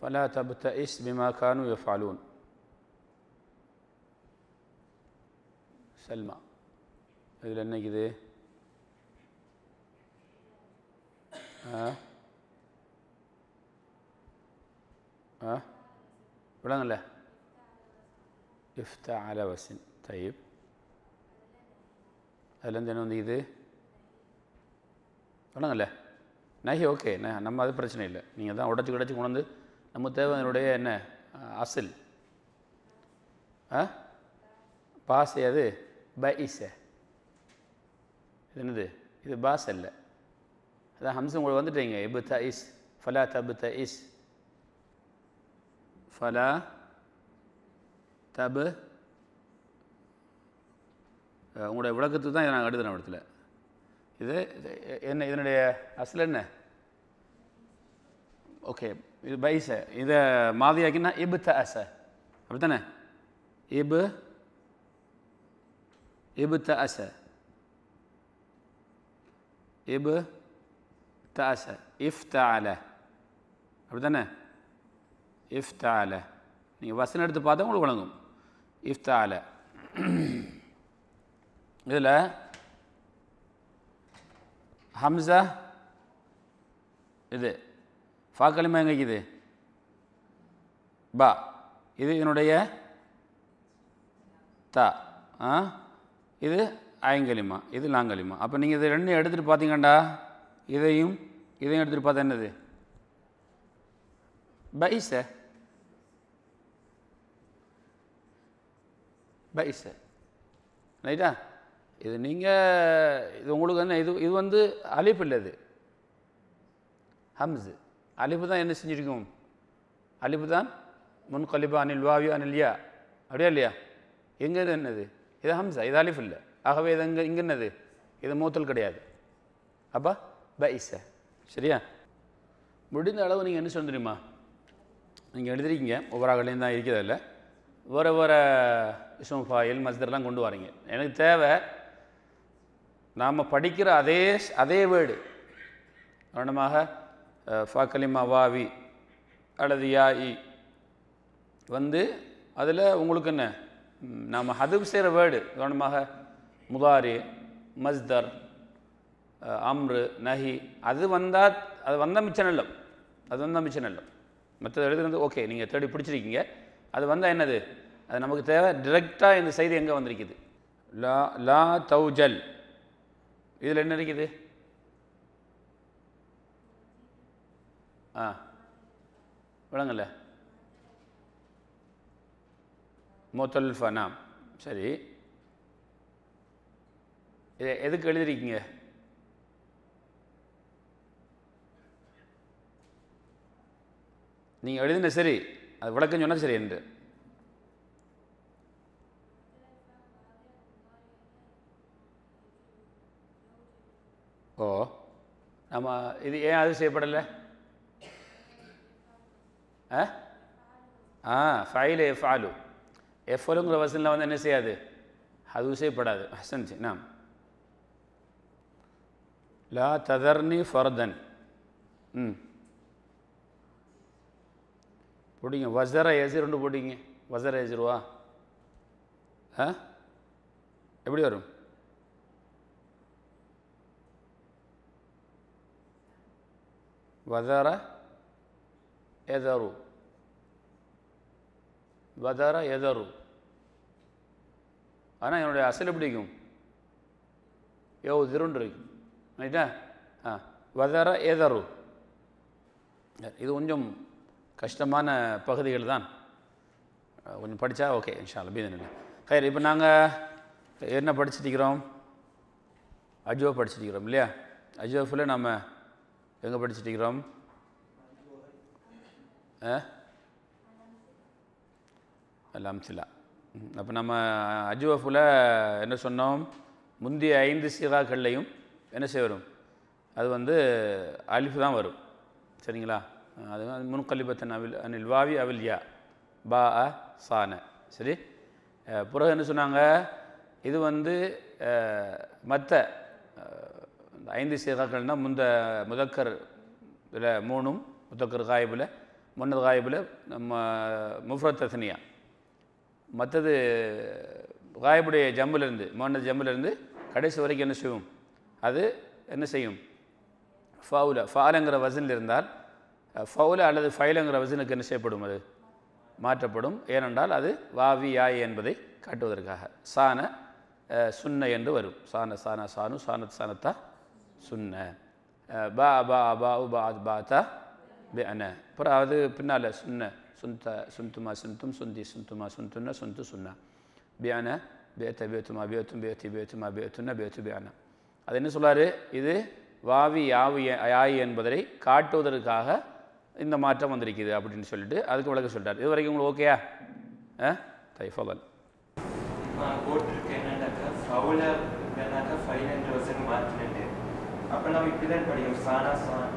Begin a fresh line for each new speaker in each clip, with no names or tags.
فلا تبتئس بما كانوا يفعلون سلمى இதில் என்னக்குது ஆ ஆ விளங்கல இஃப்தா அலவசின் தைப் அதுலேருந்து என்ன வந்து இது விளங்கல நகை ஓகே நம்ம அது பிரச்சனை இல்லை நீங்கள் தான் உடச்சி உடச்சி கொண்டு வந்து நம்ம தேவனுடைய என்ன அசில் பாசை அது ப என்னது இது பாஸ் இல்லை அதான் ஹம்சம் உங்களுக்கு வந்துட்டீங்க இபு த இஸ் ஃபலா தபு த இஸ் ஃபலா தபு உங்களுடைய விளக்கத்துக்கு தான் இதை நாங்கள் எழுதுன இடத்துல இது என்ன இதனுடைய அசல் என்ன ஓகே இது பைச இதை மாதியாக்கினா இபு த அச அப்படி தானே இபு இபு த அச இபு த அச இஃப் த அல அப்படி தானே இஃப் த அல நீங்கள் வசனம் எடுத்து பார்த்தா உங்களுக்கு வழங்கும் இஃப் த அல இதில் ஹம்சா இது ஃபாக்கலிமா எங்கேக்குது பா இது இதனுடைய தா ஆ இது ஐங்கலிமா இது நாங்கலிமா அப்போ நீங்கள் இது ரெண்டும் எடுத்துகிட்டு பார்த்தீங்கண்டா இதையும் இதையும் எடுத்துகிட்டு பார்த்தா என்னது பைச பைச ரைட்டா இது நீங்கள் இது உங்களுக்கு என்ன இது இது வந்து அழிப்பு இல்லை இது ஹம்ஸு அலிபு தான் என்ன செஞ்சுருக்கும் அலிபு தான் முன்கலிபா அனில் வாவியா அனில்யா அப்படியா இல்லையா எங்கே இது என்னது இது ஹம்சா இது அலிஃப் இல்லை ஆகவே இது எங்கே இங்கே என்னது இது மூத்தல் கிடையாது அப்பா பைசா சரியா முடிந்த அளவு நீங்கள் என்ன சொல்ல தெரியுமா நீங்கள் எழுதுறீங்க ஒவ்வொரு ஆகலையும் தான் இருக்கிறதில்ல வர வர விஷம் ஃபாயில் மஸ்தர்லாம் கொண்டு வரீங்க எனக்கு தேவை நாம் படிக்கிற அதே அதே வேர்டு கவனமாக ஃபாக்கலிமா வாவி அல்லது யாயி வந்து அதில் உங்களுக்கு என்ன நாம் ஹதுப் செய்கிற வேர்டு கவனமாக முதாரி மஸ்தர் அம்ரு நஹி அது வந்தால் அது வந்தால் மிச்சம் நல்லம் அது வந்தால் மிச்சம் நல்லம் மற்றது எழுதுறது ஓகே நீங்கள் தேடி பிடிச்சிருக்கீங்க அது வந்தால் என்னது அது நமக்கு தேவை டிரெக்டாக இந்த செய்தி எங்கே வந்திருக்குது லா லா தௌஜல் இதில் என்ன இருக்குது ஆ விளங்கல மோத்தல் ஃபனாம் சரி இது எதுக்கு எழுதிருக்கீங்க நீங்கள் எழுதின சரி அது விளக்கம் சொன்னால் சரி என்று ஓ நம்ம இது ஏன் அது செய்யப்படலை ஆ ஆ ஃபைல் எஃப் ஆலு எஃப்எலுங்கிற வசனில் வந்து என்ன செய்யாது அது செய்யப்படாது ஹசன்ஜி நாம் லா ததர்னி ஃபர்தன் ம் போட்டிங்க வசர எசிர்ண்டு போட்டிங்க வசர எசிர்வா ஆ எப்படி வரும் வதர எதரு வதர எதரு ஆனால் என்னுடைய அசல் பிடிக்கும் யோ திருன்று ரைட்டா ஆ வதர எதரு இது கொஞ்சம் கஷ்டமான பகுதிகள் தான் கொஞ்சம் படித்தா ஓகே இன்ஷா அல்லா கயிறு இப்போ நாங்கள் என்ன படிச்சுட்டிருக்கிறோம் அஜோ படிச்சுட்டிருக்கிறோம் இல்லையா ஃபுல்லாக நம்ம எங்கே படிச்சுட்டிருக்கிறோம் அல் அம்சிலா அப்போ நம்ம அஜுவஃபில் என்ன சொன்னோம் முந்தைய ஐந்து சீராக்கள்லையும் என்ன செய்ய வரும் அது வந்து அலிஃப் தான் வரும் சரிங்களா அது முன்கலிபத்தன் அவில் அனில் வாவி அவில்யா பா அ சான சரி பிறகு என்ன சொன்னாங்க இது வந்து மற்ற ஐந்து சீராக்கள்னால் முந்த முதக்கர் இதில் மூணும் முதக்கர் காயபில் முன்னது காயபில் நம்ம முஃப்ரத் தசனியா மற்றது காயபுடைய ஜம்புலேருந்து முன்னது ஜம்புலேருந்து கடைசி வரைக்கும் என்ன செய்யும் அது என்ன செய்யும் ஃபவுல ஃபாலுங்கிற வசனில் இருந்தால் ஃபவுல அல்லது ஃபைலுங்கிற வசனுக்கு என்ன செய்யப்படும் அது மாற்றப்படும் ஏனென்றால் அது வாவி யாய் என்பதை காட்டுவதற்காக சான சுன்ன என்று வரும் சான சான சானு சானத் சானத்தா சுன்ன பா பா பா உ பா பா தா பே அப்புறம் அது பின்னால் சுன்ன சுந்த சுந்துமா சுந்தும் சுந்தி சுந்துமா சுந்துன்னா சுந்து சுன்னா பே அன பேத்த பேத்துமா பேத்தும் பேத்தி பேத்துமா பேத்துன்னா பேத்து பே அன அது என்ன சொல்கிறாரு இது வாவி யாவு யாய் என்பதை காட்டுவதற்காக இந்த மாற்றம் வந்திருக்குது அப்படின்னு சொல்லிட்டு அதுக்கு விளக்க சொல்கிறார் இது வரைக்கும் உங்களுக்கு ஓகேயா ஆ தைஃபவல் அப்போ நம்ம இப்படி தான் படிக்கணும் சானா சான்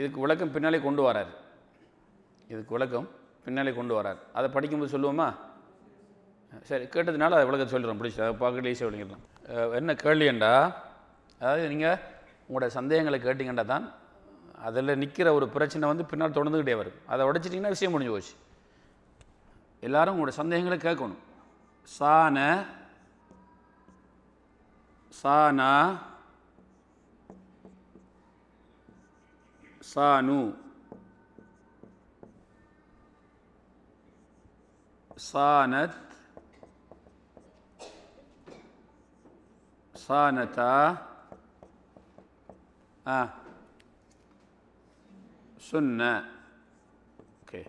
இதுக்கு விளக்கம் பின்னாலே கொண்டு வரார் இதுக்கு விளக்கம் பின்னாலே கொண்டு வரார் அதை படிக்கும்போது சொல்லுவோமா சரி கேட்டதுனால அதை விளக்கம் சொல்லிடுறோம் பிடிச்சி அதை பார்க்க ஈஸியாக விளங்கிடலாம் என்ன கேள்விண்டா அதாவது நீங்கள் உங்களோட சந்தேகங்களை கேட்டிங்கண்டா தான் அதில் நிற்கிற ஒரு பிரச்சனை வந்து பின்னால் தொடர்ந்துக்கிட்டே வரும் அதை உடைச்சிட்டிங்கன்னா விஷயம் முடிஞ்சு போச்சு எல்லாரும் உங்களோட சந்தேகங்களை கேட்கணும் சான சானா சானு சானத் சானதா ஆ சுன்ன ஓகே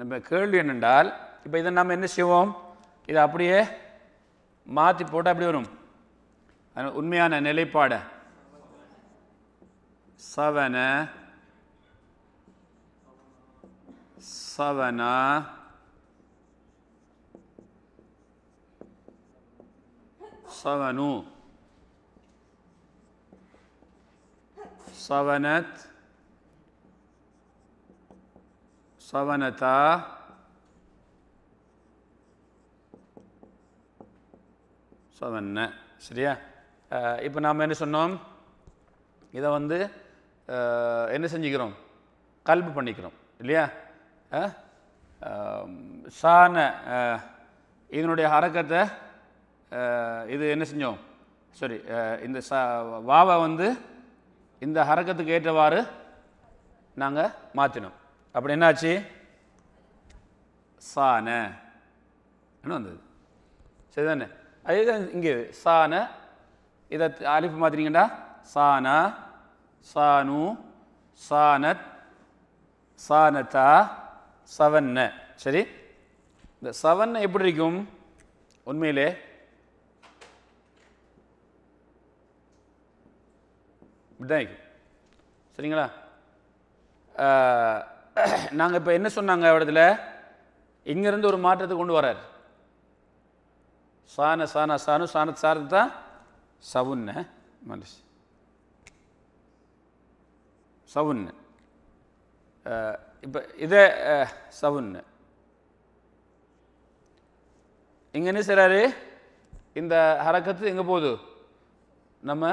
நம்ம கேள்வி என்னென்றால் இப்போ இதை நம்ம என்ன செய்வோம் இதை அப்படியே மாற்றி போட்டால் அப்படி வரும் உண்மையான நிலைப்பாடை savana savana savanu savanat savanata சவன்ன சரியா இப்போ நாம் என்ன சொன்னோம் இதை வந்து என்ன செஞ்சுக்கிறோம் கல்பு பண்ணிக்கிறோம் இல்லையா சான இதனுடைய அரக்கத்தை இது என்ன செஞ்சோம் சாரி இந்த சா வாவை வந்து இந்த ஹரக்கத்துக்கு ஏற்றவாறு நாங்கள் மாற்றினோம் அப்படி என்னாச்சு சான என்ன வந்தது சரி தானே அதுதான் இங்கே சான இதை அழிப்பு மாற்றினீங்கண்டா சானா சானு சானத் சானதா சவன்ன சரி இந்த சவன்ன எப்படி இருக்கும் உண்மையிலே இப்படிதான் இருக்கும் சரிங்களா நாங்கள் இப்போ என்ன சொன்னாங்க இடத்துல இங்கேருந்து ஒரு மாற்றத்தை கொண்டு வரார் சான சான சானு சான சாரத்து தான் சவுன்ன மனுஷன் சவுன்னு இப்போ இதே சவுன்னு இங்கே என்ன செய்கிறாரு இந்த ஹரக்கத்து எங்கே போகுது நம்ம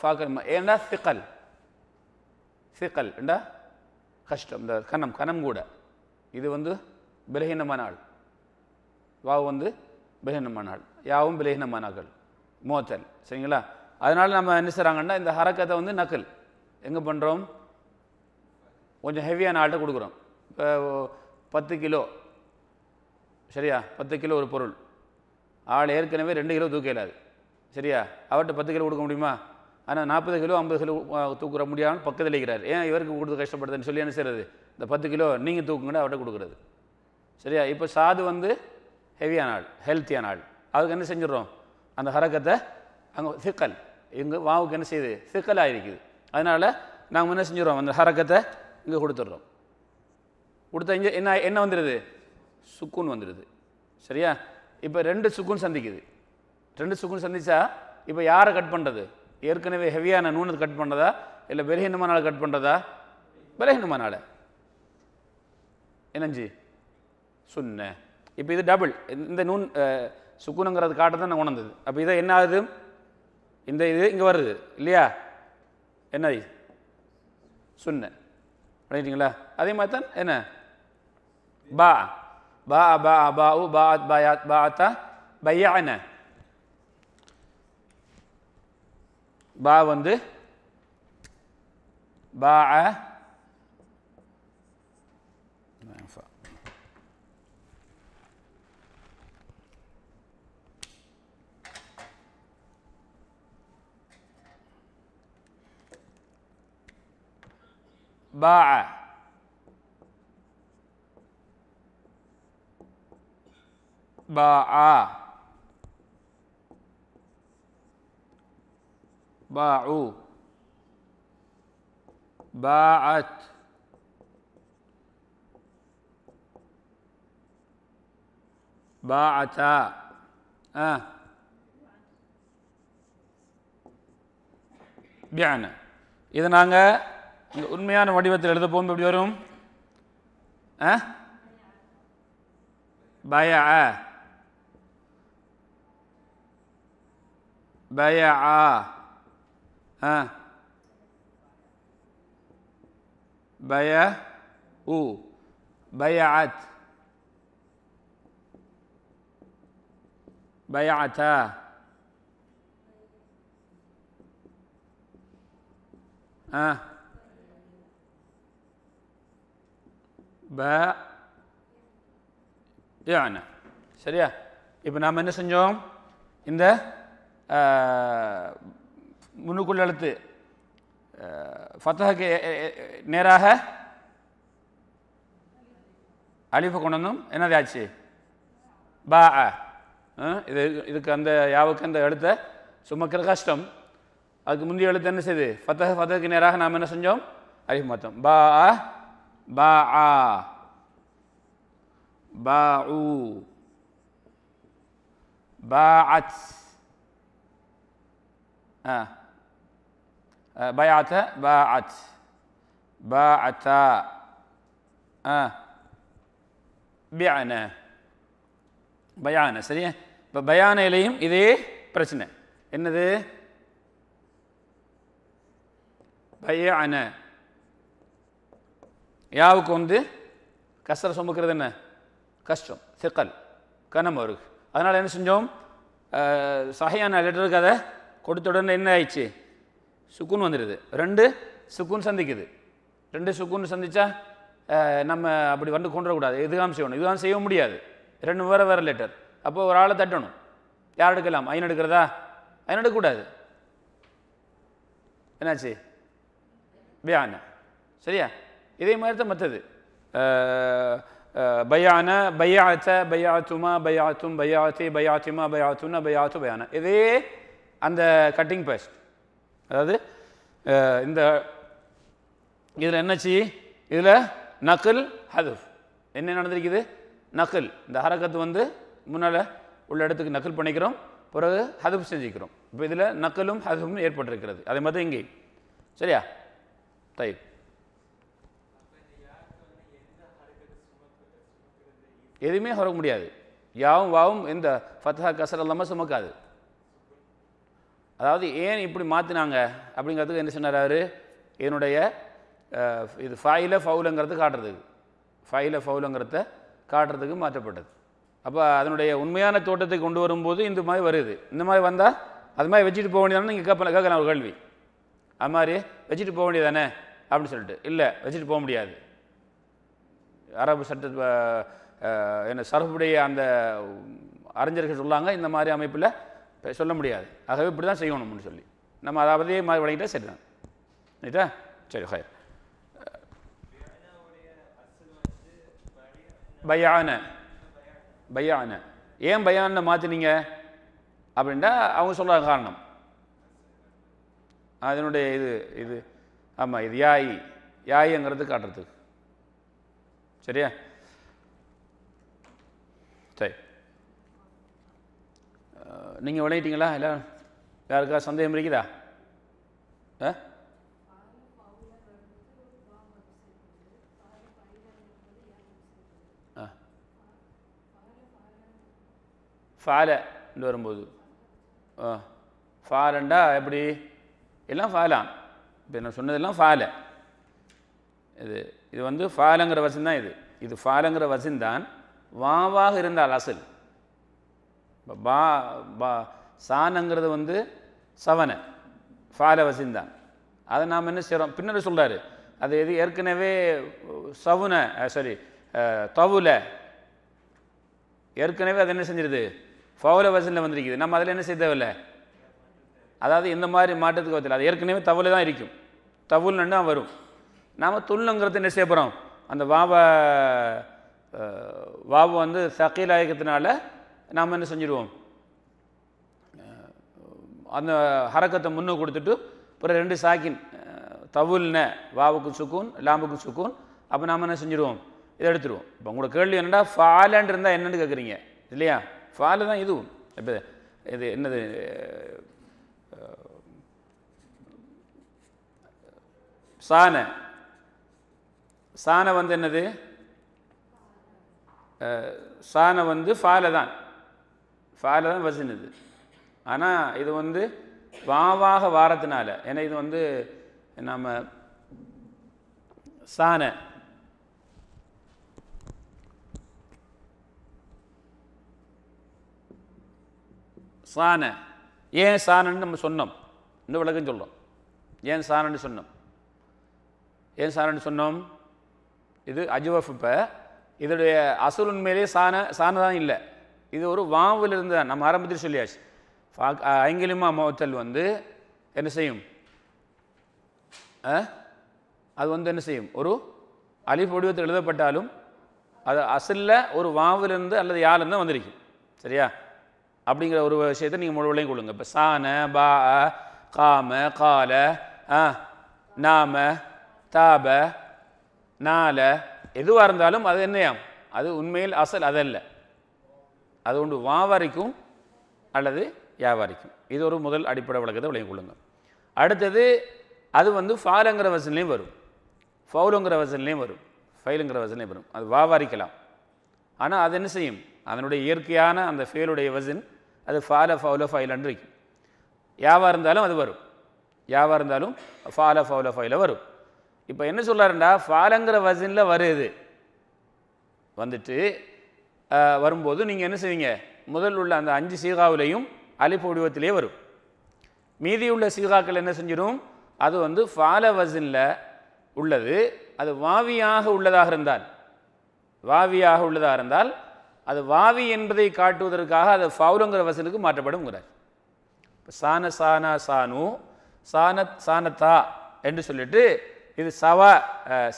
ஃபாக்கல் ஏண்டா சிக்கல் சிக்கல் என்றா கஷ்டம் இந்த கணம் கணம் கூட இது வந்து பிரகீனமான ஆள் வாவு வந்து பிரகீனமான ஆள் யாவும் பலகீனமானாக்கள் மோத்தல் சரிங்களா அதனால் நம்ம என்ன செய்கிறாங்கன்னா இந்த ஹரக்கத்தை வந்து நக்கல் எங்கே பண்ணுறோம் கொஞ்சம் ஹெவியான ஆள்கிட்ட கொடுக்குறோம் இப்போ பத்து கிலோ சரியா பத்து கிலோ ஒரு பொருள் ஆள் ஏற்கனவே ரெண்டு கிலோ தூக்க இல்லாது சரியா அவர்கிட்ட பத்து கிலோ கொடுக்க முடியுமா ஆனால் நாற்பது கிலோ ஐம்பது கிலோ தூக்குற முடியாமல் பக்கத்தில் இருக்கிறார் ஏன் இவருக்கு கொடுத்து கஷ்டப்படுதுன்னு சொல்லி என்ன செய்கிறது இந்த பத்து கிலோ நீங்கள் தூக்குங்கன்னு அவர்கிட்ட கொடுக்குறது சரியா இப்போ சாது வந்து ஹெவியான ஆள் ஹெல்த்தியான ஆள் அதுக்கு என்ன செஞ்சிடறோம் அந்த ஹரக்கத்தை அங்கே சிக்கல் இங்கே வாவுக்கு என்ன செய்யுது சிக்கலாக இருக்குது அதனால் நாங்கள் என்ன செஞ்சிடறோம் அந்த ஹரக்கத்தை இங்கே கொடுத்துட்றோம் கொடுத்தா இங்கே என்ன என்ன வந்துடுது சுக்குன் வந்துடுது சரியா இப்போ ரெண்டு சுக்குன் சந்திக்குது ரெண்டு சுக்குன் சந்திச்சா இப்போ யாரை கட் பண்ணுறது ஏற்கனவே ஹெவியான நூனத்தை கட் பண்ணுறதா இல்லை பலகீனமான கட் பண்ணுறதா பலகீனமான ஆளை என்னஞ்சி சுன்ன இப்போ இது டபுள் இந்த நூன் சுக்குனுங்கிறது காட்ட தான் நான் உணர்ந்தது அப்போ இதை என்ன ஆகுது இந்த இது இங்கே வருது இல்லையா என்னது சுன்ன பண்ணிட்டீங்களா அதே மாதிரி தான் என்ன பா பா பா பா உ பா பாயாத் பாத்தா என்ன பா வந்து பா باع باعا باعوا باعت باعتا آه بعنا إذا நாங்கள் இந்த உண்மையான வடிவத்தில் எழுத போகும் எப்படி வரும் ஆ பயா பயா ஆ பய உ பய பயாத்தா ஆ பயான சரியா இப்போ நாம் என்ன செஞ்சோம் இந்த முன்னுக்குள்ள எழுத்து ஃபத்தஹக்கு நேராக அழிப்பு கொண்டு வந்தோம் என்னது ஆச்சு பா இது இதுக்கு அந்த யாவுக்கு அந்த எழுத்த சுமக்கிற கஷ்டம் அதுக்கு முந்தைய எழுத்து என்ன செய்யுது ஃபத்தஹ் ஃபத்தஹுக்கு நேராக நாம் என்ன செஞ்சோம் அழிப்பு மாற்றோம் பா باعا باعوا باعت آه. آه بيعت باعت باعتا آه. بعنا பயான சரியா இப்போ பயானையிலையும் இதே பிரச்சனை என்னது بيعنا யாவுக்கு வந்து கசர சுமக்கிறது என்ன கஷ்டம் சிக்கல் கனம் வருது அதனால் என்ன செஞ்சோம் சஹையான லெட்டருக்கு அதை கொடுத்த உடனே என்ன ஆயிடுச்சு சுக்குன் வந்துடுது ரெண்டு சுக்குன் சந்திக்குது ரெண்டு சுக்குன்னு சந்தித்தா நம்ம அப்படி வந்து கொண்டுடக்கூடாது இதுதான் செய்யணும் இதுதான் செய்ய முடியாது ரெண்டு வேறு வேறு லெட்டர் அப்போ ஒரு ஆளை தட்டணும் யார் எடுக்கலாம் ஐன் எடுக்கிறதா ஐன் எடுக்கக்கூடாது என்னாச்சு பியானா சரியா இதே மாதிரி தான் மற்றது பயான பயாத்த பயாத்துமா பயாத்தும் பயாத்தி பயாத்திமா பயாத்துனா பயாத்து பயான இதே அந்த கட்டிங் பேஸ்ட் அதாவது இந்த இதில் என்னச்சு இதில் நக்கல் ஹதுஃப் என்ன நடந்திருக்குது நக்கல் இந்த ஹரக்கத்து வந்து முன்னால் உள்ள இடத்துக்கு நக்கல் பண்ணிக்கிறோம் பிறகு ஹதுப் செஞ்சுக்கிறோம் இப்போ இதில் நக்கலும் ஹதுவும் ஏற்பட்டிருக்கிறது அதே மாதிரி இங்கே சரியா தயிர் எதுவுமே சுரக்க முடியாது யாவும் வாவும் இந்த ஃபத்ஹா கசர் இல்லாமல் சுமக்காது அதாவது ஏன் இப்படி மாற்றினாங்க அப்படிங்கிறதுக்கு என்ன சொன்னார் அவர் என்னுடைய இது ஃபைல ஃபவுலுங்கிறது காட்டுறதுக்கு ஃபைல ஃபவுலுங்கிறத காட்டுறதுக்கு மாற்றப்பட்டது அப்போ அதனுடைய உண்மையான தோட்டத்தை கொண்டு வரும்போது இந்த மாதிரி வருது இந்த மாதிரி வந்தால் அது மாதிரி வச்சுட்டு போக வேண்டியதானே நீங்கள் கேட்ப கேட்கலாம் ஒரு கேள்வி அது மாதிரி வச்சுட்டு போக வேண்டியதானே அப்படின்னு சொல்லிட்டு இல்லை வச்சுட்டு போக முடியாது அரபு சட்ட என்ன சரப்புடைய அந்த அறிஞர்கள் சொல்லாங்க இந்த மாதிரி அமைப்பில் சொல்ல முடியாது ஆகவே இப்படி தான் செய்யணும்னு சொல்லி நம்ம அதை அதே மாதிரி வழங்கிட்டா சரி தான் ரைட்டா சரி ஹயர் பயான பயான ஏன் பயானை மாற்றினீங்க அப்படின்ட்டா அவங்க சொல்ல காரணம் அதனுடைய இது இது ஆமாம் இது யாய் யாயங்கிறது காட்டுறதுக்கு சரியா நீங்கள் விளையிட்டீங்களா இல்லை யாருக்கா சந்தேகம் இருக்குதா ஆ ஃபாலன்னு வரும்போது ஆ ஃபாலண்டா எப்படி எல்லாம் ஃபாலாம் இப்போ நான் சொன்னதெல்லாம் ஃபால இது இது வந்து ஃபாலங்கிற வசன் தான் இது இது ஃபாலங்கிற வசன் தான் வாவாக இருந்தால் அசல் இப்போ பா பா சானுங்கிறது வந்து சவன ஃபால வசிந்தான் அதை நாம் என்ன செய்கிறோம் பின்னாடி சொல்கிறாரு அது எது ஏற்கனவே சவுனை சாரி தவுல ஏற்கனவே அது என்ன செஞ்சிருது ஃபவுல வசனில் வந்திருக்குது நம்ம அதில் என்ன செய்ய தேவையில்ல அதாவது இந்த மாதிரி மாற்றத்துக்கு வச்சல அது ஏற்கனவே தவுல தான் இருக்கும் தவுல்னு தான் வரும் நாம் துல்லுங்கிறது என்ன செய்ய போகிறோம் அந்த வாவை வாவு வந்து சக்கீலாயக்கத்தினால நாம் என்ன செஞ்சிடுவோம் அந்த ஹரக்கத்தை முன்னே கொடுத்துட்டு பிறகு ரெண்டு சாக்கின் தவுல்ன வாவுக்கு சுக்கூன் லாம்புக்கு சுக்கூன் அப்போ நாம் என்ன செஞ்சுடுவோம் இதை எடுத்துருவோம் இப்போ உங்களோட கேள்வி என்னடா ஃபாலன் இருந்தால் என்னென்னு கேட்குறீங்க இல்லையா ஃபால தான் இதுவும் இப்போ இது என்னது சான சான வந்து என்னது சான வந்து ஃபாலை தான் ஃபால தான் வசினது இது ஆனால் இது வந்து வாவாக வாரத்தினால ஏன்னா இது வந்து நம்ம சான சான ஏன் சாணன்னு நம்ம சொன்னோம் இந்த விளக்கம் சொல்கிறோம் ஏன் சாணன்னு சொன்னோம் ஏன் சாணன்னு சொன்னோம் இது அஜுவஃப் இப்போ இதோடைய அசுல் உண்மையிலே சாண சாண இல்லை இது ஒரு வாவிலிருந்து தான் நம்ம ஆரம்பத்தில் சொல்லியாச்சு ஐங்கிலிமா மோத்தல் வந்து என்ன செய்யும் அது வந்து என்ன செய்யும் ஒரு அலி எழுதப்பட்டாலும் அது அசலில் ஒரு வாவிலிருந்து அல்லது யாருந்தான் வந்திருக்கும் சரியா அப்படிங்கிற ஒரு விஷயத்தை நீங்கள் முழுவதையும் கொடுங்க இப்போ சான பா காம கால ஆ நாம தாப நால எதுவாக இருந்தாலும் அது என்னையாம் அது உண்மையில் அசல் அதல்ல அது அதுകൊണ്ട് வாவாரிக்கும் அல்லது வியாபாரிக்கும் இது ஒரு முதல் அடிப்படை வழக்கத்தை விளங்கிக் கொள்ளுங்க அடுத்தது அது வந்து ஃபாலுங்கிற வசன்லேயும் வரும் ஃபவுலுங்கிற வசனிலையும் வரும் ஃபைலுங்கிற வசன்லேயும் வரும் அது வாவாரிக்கலாம் ஆனால் அது என்ன செய்யும் அதனுடைய இயற்கையான அந்த ஃபெயிலுடைய வசன் அது ஃபால ஃபவுல ஃபைலான் இருக்கும் யாவாக இருந்தாலும் அது வரும் யாவாக இருந்தாலும் ஃபால ஃபவுல ஃபைல வரும் இப்போ என்ன சொல்கிறாருண்டா ஃபாலங்கிற வசனில் வருது வந்துட்டு வரும்போது நீங்கள் என்ன செய்வீங்க முதல் உள்ள அந்த அஞ்சு சீகாவிலையும் அலிப்பு வடிவத்திலே வரும் மீதியுள்ள சீகாக்கள் என்ன செஞ்சிடும் அது வந்து ஃபால உள்ளது அது வாவியாக உள்ளதாக இருந்தால் வாவியாக உள்ளதாக இருந்தால் அது வாவி என்பதை காட்டுவதற்காக அது ஃபவுலுங்கிற வசனுக்கு மாற்றப்படும்ங்கிறார் சான சானா சானு சானத் சானத்தா என்று சொல்லிட்டு இது சவ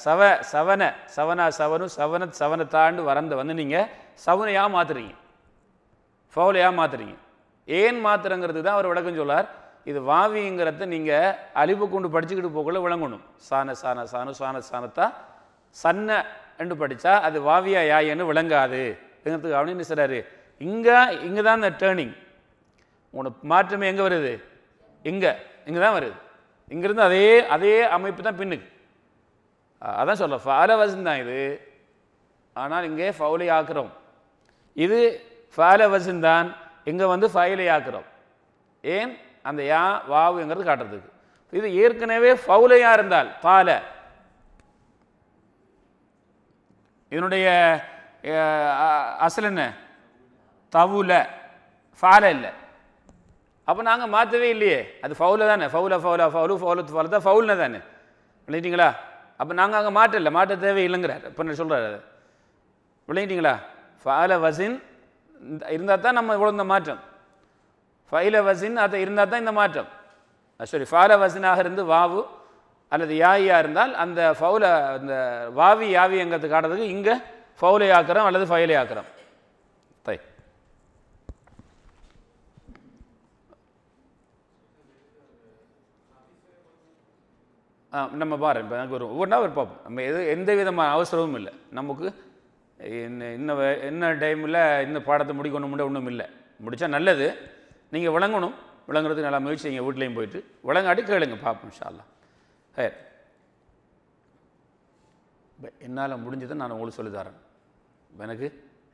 சவ சவன சவனா சவனு சவனத் சவனத்தாண்டு வரந்து வந்து நீங்கள் சவுனையாக மாற்றுறீங்க ஃபவுலையாக மாற்றுறீங்க ஏன் மாத்திரங்கிறது தான் அவர் விளக்கம் சொல்லார் இது வாவிங்கிறத நீங்கள் அழிவு கொண்டு படிச்சுக்கிட்டு போகக்குள்ள விளங்கணும் சாண சாண சானு சாண சானத்தா சன்ன என்று படித்தா அது வாவியா யாயன்னு விளங்காது எங்கிறதுக்கு அப்படின்னு சொல்கிறாரு இங்கே இங்கே தான் இந்த டேர்னிங் உனக்கு மாற்றமே எங்கே வருது இங்கே இங்கே தான் வருது இங்கேருந்து அதே அதே அமைப்பு தான் பின்னுக்கு அதான் சொல்ல ஃபலவசம் தான் இது ஆனால் இங்கே ஃபவுலி ஆக்குறோம் இது ஃபால தான் இங்கே வந்து ஃபைலை ஆக்குறோம் ஏன் அந்த யா வாவுங்கிறது காட்டுறதுக்கு இது ஏற்கனவே ஃபவுலையாக இருந்தால் பால இதனுடைய அசல் என்ன தவுல ஃபால இல்லை அப்போ நாங்கள் மாற்றவே இல்லையே அது ஃபவுல தானே ஃபவுல ஃபவுல ஃபவுலு ஃபவுல ஃபவுல தான் ஃபவுல தானே விளையிட்டீங்களா அப்போ நாங்கள் அங்கே மாட்டல மாற்ற தேவை இல்லைங்கிறார் இப்போ நான் சொல்கிறார் விளையிட்டீங்களா ஃபால வசின் இருந்தால் தான் நம்ம இவ்வளோ இந்த மாற்றம் ஃபைல வசின் அது இருந்தால் தான் இந்த மாற்றம் சாரி ஃபால வசினாக இருந்து வாவு அல்லது யாயியாக இருந்தால் அந்த ஃபவுல அந்த வாவி யாவி எங்கிறது காட்டுறதுக்கு இங்கே ஃபவுலை ஆக்கிறோம் அல்லது ஃபைலை ஆக்கிறோம் தை நம்ம பாரு இப்போ எனக்கு ஒரு ஒவ்வொன்றா ஒரு பார்ப்போம் நம்ம எது எந்த விதமான அவசரமும் இல்லை நமக்கு இன்னும் இன்னும் என்ன டைமில் இந்த பாடத்தை முடிக்கணும் முடிய ஒன்றும் இல்லை முடித்தா நல்லது நீங்கள் விளங்கணும் விளங்குறதுக்கு நல்லா முயற்சி எங்கள் வீட்லேயும் போயிட்டு விளங்காட்டி கேளுங்க பார்ப்போம் ஷால்லாம் ஹேர் என்னால் முடிஞ்சதை நான் உங்களுக்கு சொல்லித்தரேன் எனக்கு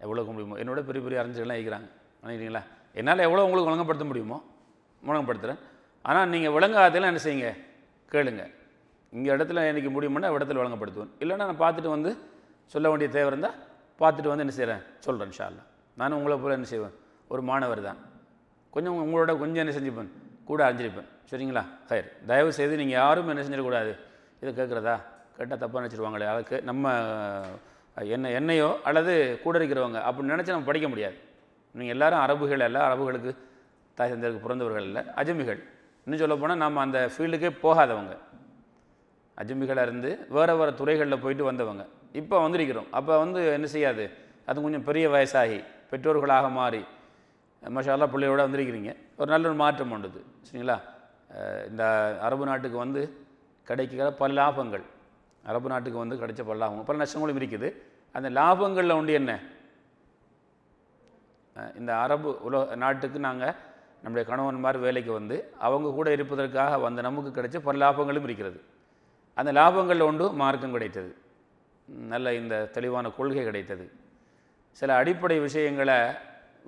எவ்வளோ முடியுமோ என்னோட பெரிய பெரிய அறிஞர்கள்லாம் இருக்கிறாங்க நினைக்கிறீங்களா என்னால் எவ்வளோ உங்களுக்கு விளங்கப்படுத்த முடியுமோ விளங்கப்படுத்துகிறேன் ஆனால் நீங்கள் விளங்காதெல்லாம் என்ன செய்யுங்க கேளுங்க இங்கே இடத்துல எனக்கு முடியுமுன்னா இடத்துல வழங்கப்படுத்துவேன் இல்லைன்னா நான் பார்த்துட்டு வந்து சொல்ல வேண்டிய தேவை இருந்தால் பார்த்துட்டு வந்து என்ன செய்கிறேன் சொல்கிறேன் ஷார்லாம் நானும் உங்களை போல் என்ன செய்வேன் ஒரு மாணவர் தான் கொஞ்சம் உங்களோட கொஞ்சம் என்ன செஞ்சுப்பேன் கூட அறிஞ்சிருப்பேன் சரிங்களா சரி தயவு செய்து நீங்கள் யாரும் என்ன செஞ்சிடக்கூடாது இதை கேட்குறதா கேட்டால் தப்பாக நினச்சிடுவாங்களே அதுக்கு நம்ம என்ன என்னையோ அல்லது கூட இருக்கிறவங்க அப்படின்னு நினச்சி நம்ம படிக்க முடியாது நீங்கள் எல்லோரும் அரபுகள் எல்லாம் அரபுகளுக்கு தாய் தந்தருக்கு பிறந்தவர்கள் இல்லை அஜமிகள் இன்னும் சொல்ல போனால் நம்ம அந்த ஃபீல்டுக்கே போகாதவங்க அஜமிகளாக இருந்து வேறு வேறு துறைகளில் போயிட்டு வந்தவங்க இப்போ வந்திருக்கிறோம் அப்போ வந்து என்ன செய்யாது அது கொஞ்சம் பெரிய வயசாகி பெற்றோர்களாக மாறி மஷாலா பிள்ளையோடு வந்திருக்கிறீங்க ஒரு நல்ல ஒரு மாற்றம் உண்டுது சரிங்களா இந்த அரபு நாட்டுக்கு வந்து கிடைக்கிற பல லாபங்கள் அரபு நாட்டுக்கு வந்து கிடைச்ச பல லாபம் பல நஷ்டங்களும் இருக்குது அந்த லாபங்களில் உண்டு என்ன இந்த அரபு உலக நாட்டுக்கு நாங்கள் நம்முடைய கணவன்மார் வேலைக்கு வந்து அவங்க கூட இருப்பதற்காக வந்த நமக்கு கிடைச்ச பல லாபங்களும் இருக்கிறது அந்த லாபங்களில் ஒன்று மார்க்கம் கிடைத்தது நல்ல இந்த தெளிவான கொள்கை கிடைத்தது சில அடிப்படை விஷயங்களை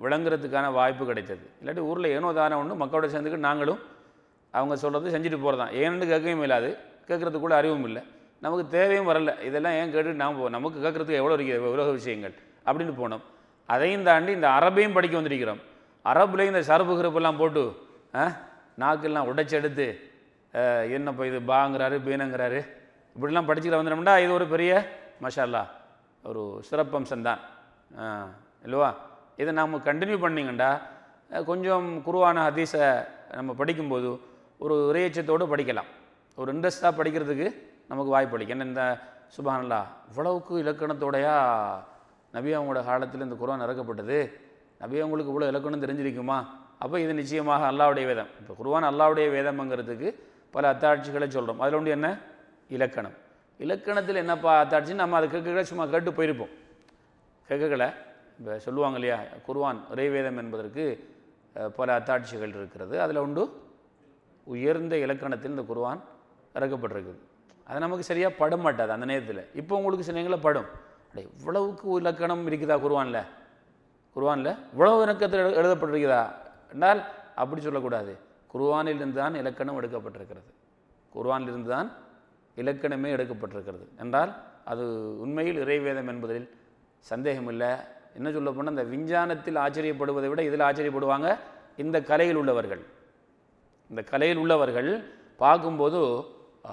விளங்குறதுக்கான வாய்ப்பு கிடைத்தது இல்லாட்டி ஊரில் ஏனோ தானே ஒன்று மக்களோட சேர்ந்துக்கிட்டு நாங்களும் அவங்க சொல்கிறது செஞ்சுட்டு போகிறது தான் ஏன்னு கேட்கவும் இல்லாது கூட அறிவும் இல்லை நமக்கு தேவையும் வரல இதெல்லாம் ஏன் கேட்டுட்டு நாம் போ நமக்கு கேட்குறதுக்கு எவ்வளோ இருக்குது உலக விஷயங்கள் அப்படின்னு போனோம் அதையும் தாண்டி இந்த அரபையும் படிக்க வந்திருக்கிறோம் அரபுலேயும் இந்த சரப்பு கிருப்பெல்லாம் போட்டு நாக்கெல்லாம் உடைச்செடுத்து என்னப்பா இது பாங்கிறாரு பீனங்கிறாரு இப்படிலாம் படிச்சுக்கிட்டு வந்துட்டோம்னா இது ஒரு பெரிய மஷாலா ஒரு சிறப்பம்சம்தான் இல்லவா இதை நாம் கண்டினியூ பண்ணிங்கண்டா கொஞ்சம் குருவான ஹதீஸை நம்ம படிக்கும்போது ஒரு இறையச்சத்தோடு படிக்கலாம் ஒரு இன்ட்ரெஸ்ட்டாக படிக்கிறதுக்கு நமக்கு வாய்ப்பு அளிக்கும் ஏன்னா இந்த சுபானல்லா இவ்வளவுக்கு இலக்கணத்தோடையா நபி அவங்களோட காலத்தில் இந்த குரான் இறக்கப்பட்டது நபி அவங்களுக்கு இவ்வளோ இலக்கணம் தெரிஞ்சிருக்குமா அப்போ இது நிச்சயமாக அல்லாவுடைய வேதம் இப்போ குருவான் அல்லாவுடைய வேதம்ங்கிறதுக்கு பல அத்தாட்சிகளை சொல்கிறோம் அதில் ஒன்று என்ன இலக்கணம் இலக்கணத்தில் என்ன பார்த்தாச்சுன்னு நம்ம அதை கேட்கல சும்மா கேட்டு போயிருப்போம் கேட்கலை இப்போ சொல்லுவாங்க இல்லையா குர்வான் இறைவேதம் என்பதற்கு பல அத்தாட்சிகள் இருக்கிறது அதில் உண்டு உயர்ந்த இலக்கணத்தில் இந்த குருவான் இறக்கப்பட்டிருக்குது அது நமக்கு சரியாக படம் மாட்டாது அந்த நேரத்தில் இப்போ உங்களுக்கு சில நேரங்களில் படம் இவ்வளவுக்கு இலக்கணம் இருக்குதா குருவானில் குருவானில் இவ்வளவு இலக்கத்தில் எழுதப்பட்டிருக்குதா என்றால் அப்படி சொல்லக்கூடாது குர்வானிலிருந்து தான் இலக்கணம் எடுக்கப்பட்டிருக்கிறது குர்வானிலிருந்து தான் இலக்கணமே எடுக்கப்பட்டிருக்கிறது என்றால் அது உண்மையில் இறைவேதம் என்பதில் சந்தேகமில்லை என்ன சொல்ல போனால் இந்த விஞ்ஞானத்தில் ஆச்சரியப்படுவதை விட இதில் ஆச்சரியப்படுவாங்க இந்த கலையில் உள்ளவர்கள் இந்த கலையில் உள்ளவர்கள் பார்க்கும்போது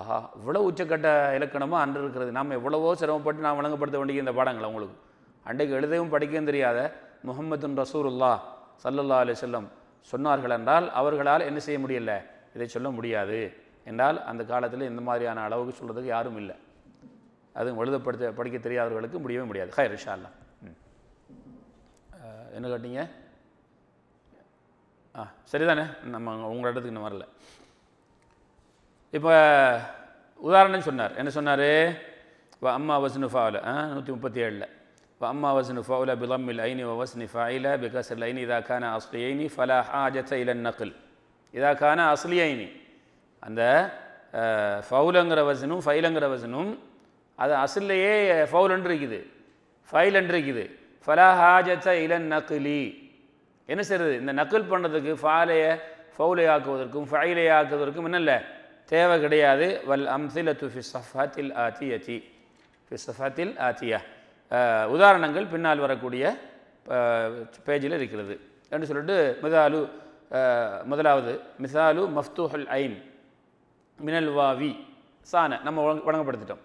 ஆஹா இவ்வளோ உச்சக்கட்ட இலக்கணமாக அன்று இருக்கிறது நாம் எவ்வளவோ சிரமப்பட்டு நாம் வழங்கப்படுத்த வேண்டிய இந்த பாடங்கள் அவங்களுக்கு அன்றைக்கு எழுதவும் படிக்கவும் தெரியாத முகமதுன் ரசூருல்லா சல்லல்லா அலி செல்லம் சொன்னார்கள் என்றால் அவர்களால் என்ன செய்ய முடியல இதை சொல்ல முடியாது என்றால் அந்த காலத்தில் இந்த மாதிரியான அளவுக்கு சொல்கிறதுக்கு யாரும் இல்லை அதுவும் எழுதப்படுத்த படிக்க தெரியாதவர்களுக்கு முடியவே முடியாது ஹை ரிஷா என்ன கேட்டீங்க ஆ சரிதானே நம்ம உங்கள் இடத்துக்கு இன்னும் வரல இப்போ உதாரணம் சொன்னார் என்ன சொன்னார் வா அம்மா வசனு ஃபாவில் நூற்றி முப்பத்தி ஏழில் வா அம்மா வசனு ஃபாவில் பிலம்மில் ஐனி வஸ்னி ஃபாயில் பிகாஸ் ஐனி இதாக்கான அஸ்லி ஐனி ஃபலா ஆஜத்த இலன் நக்கல் இதாக்கான அஸ்லி ஐனி அந்த ஃபவுலுங்கிற வசனும் ஃபைலுங்கிற வசனும் அது அசில்லையே ஃபவுல்ன்று இருக்குது ஃபைல்ன்று இருக்குது ஃபலா ஹாஜத்த இளன் நக்குலி என்ன செய்யறது இந்த நக்கல் பண்ணுறதுக்கு ஃபாலைய ஃபவுலை ஆக்குவதற்கும் ஃபைலை ஆக்குவதற்கும் இல்லை தேவை கிடையாது வல் அம்சில து ஃபிஸ்ஸஃபாத்தில் அச்சி ஃபிஸ்ஸஃபாத்தில் ஆத்தியா உதாரணங்கள் பின்னால் வரக்கூடிய பேஜில் இருக்கிறது என்று சொல்லிட்டு மிதாலு முதலாவது மிசாலு மஃப்தூஹல் ஐன் மினல் வாவி சான நம்ம வழங்கப்படுத்திட்டோம்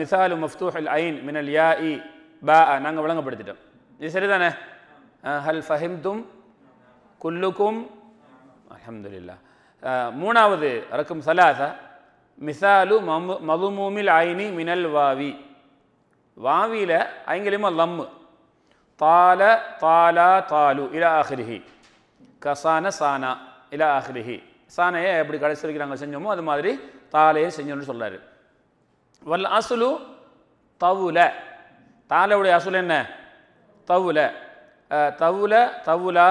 மிசாலு மஃப்தூஹ் அல் ஐன் மினல் யா இ பா நாங்கள் வழங்கப்படுத்திட்டோம் இது சரிதானே ஹல் ஃபஹிம் தும் குல்லுக்கும் அலமதுல்லா மூணாவது ரக்கும் சலாசா மிசாலு மமு மதுமூமில் ஐனி மினல் வாவி வாவியில் ஐங்கிலிமா லம்மு தால தாலா தாலு இலா ஆஹ்ரிஹி கசான சானா இலா ஆஹ்ரிஹி சானையை எப்படி கடைசி வரைக்கும் நாங்கள் செஞ்சோமோ அது மாதிரி தாலையை செஞ்சோம்னு சொல்கிறாரு வல் அசுலு தவுல தாலையுடைய அசுல் என்ன தவுல தவுல தவுலா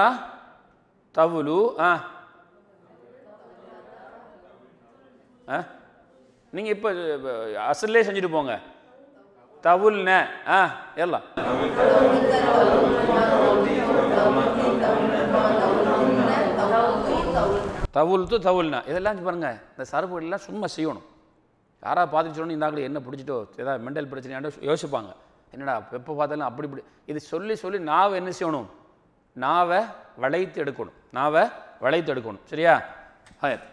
தவுலு ஆ ஆ நீங்கள் இப்போ அசல்லே செஞ்சுட்டு போங்க தவுல்ன ஆ எல்லாம் தவுல்த்து தவுல்னா இதெல்லாம் பாருங்கள் இந்த சரப்புகளெல்லாம் சும்மா செய்யணும் யாராக பார்த்துச்சோன்னு இந்தாங்களே என்ன பிடிச்சிட்டோ ஏதாவது மென்டல் பிரச்சனையாண்டோ யோசிப்பாங்க என்னடா எப்போ பார்த்தாலும் அப்படி இப்படி இது சொல்லி சொல்லி நாவை என்ன செய்யணும் நாவை வளைத்து எடுக்கணும் நாவை வளைத்து எடுக்கணும் சரியா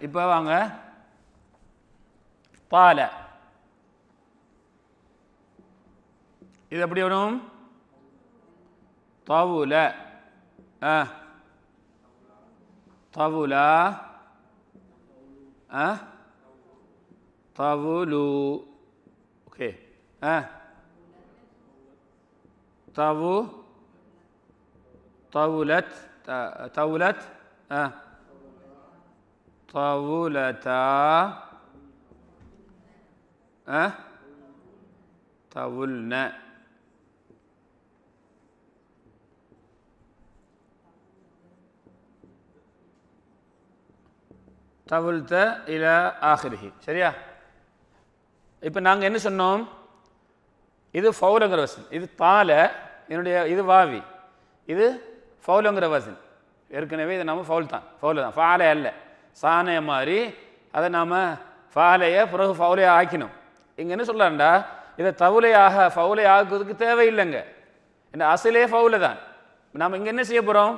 இப்போ வாங்க பால இது எப்படி வரும் தவுல தவுலா أه طاولو أوكي أه طاو طاولت طاولت أه طاولتا أه طاولنا தவுல்த இல ஆஹிரிஹி சரியா இப்போ நாங்கள் என்ன சொன்னோம் இது ஃபௌலங்கிற வசன் இது தால என்னுடைய இது வாவி இது ஃபௌலங்கிற வசன் ஏற்கனவே இது நாம் ஃபவுல் தான் ஃபவுல் தான் ஃபாலை அல்ல சாணைய மாதிரி அதை நாம் ஃபாலையை பிறகு ஃபவுலையாக ஆக்கினோம் இங்கே என்ன சொல்லலாம்டா இதை தவுலையாக ஃபவுலை ஆக்குவதுக்கு தேவையில்லைங்க இந்த அசிலே ஃபவுல தான் நாம் இங்கே என்ன செய்ய போகிறோம்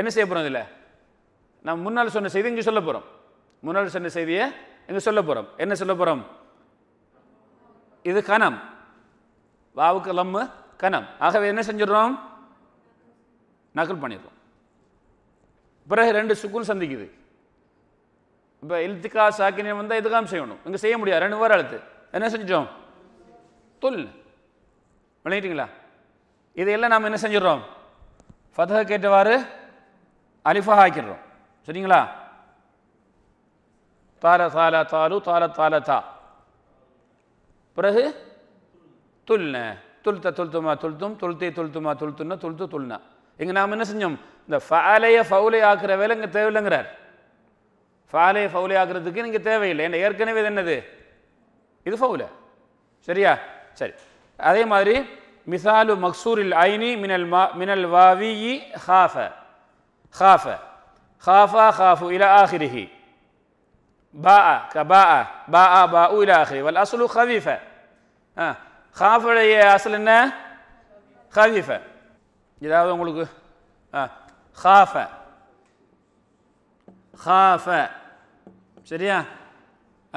என்ன செய்ய போகிறோம் இதில் நம்ம முன்னால் சொன்ன செய்தி இங்கே சொல்ல போகிறோம் முன்னாள் சொன்ன செய்தியை இங்கே சொல்ல போகிறோம் என்ன சொல்ல போகிறோம் இது கணம் வாவுக்கு லம்மு கணம் ஆகவே என்ன செஞ்சிடறோம் நகல் பண்ணிடுறோம் பிறகு ரெண்டு சுக்குன் சந்திக்குது இப்போ இல்திகா சாக்கினியம் வந்தால் இதுக்காம் செய்யணும் இங்கே செய்ய முடியாது ரெண்டு வாரம் அழுத்து என்ன செஞ்சோம் தொல் விளையிட்டீங்களா இதையெல்லாம் நாம் என்ன செஞ்சிடறோம் ஃபதக கேட்டவாறு அலிஃபா ஆக்கிடுறோம் சரிங்களா طال طال طالوا طال طالتا பிறகு துல்ன துல்த்த துல்துமா துல்தும் துல்தே துல்துமா துல்துன்னா துல்து துல்னா இங்கே நாம் என்ன செஞ்சோம் இந்த ஃபலையை ஃபவுலை ஆக்குற வேலை இங்கே தேவையில்லைங்கிறார் ஃபாலையை ஃபவுலை ஆக்குறதுக்கு நீங்கள் தேவையில்லை ஏன்னா ஏற்கனவே இது என்னது இது ஃபவுல சரியா சரி அதே மாதிரி மிசாலு மக்சூரில் ஐனி மினல் மா மினல் வாவி ஹாஃப ஹாஃப ஹாஃபா ஹாஃபு இல ஆஹிரிஹி باء كباء باء باء إلى آخره والأصل خفيفة آه. خاف أصلنا خفيفة جداوة உங்களுக்கு آه. خاف خاف சரியா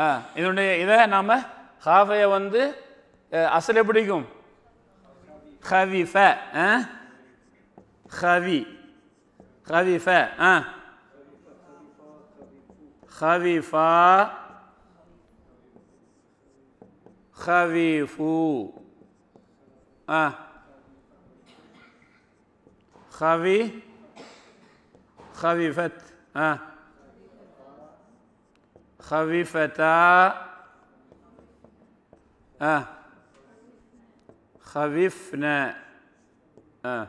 ஆ இதனுடைய இதை நாம் ஹாஃபையை வந்து அசல் பிடிக்கும் ஹவிஃப ஹவி ஹவிஃப ஆ خَوِفَا خَوِفُوا آه خَوِي خَوِفَتْ آه خَوِفَتَا آه خَوِفْنَا آه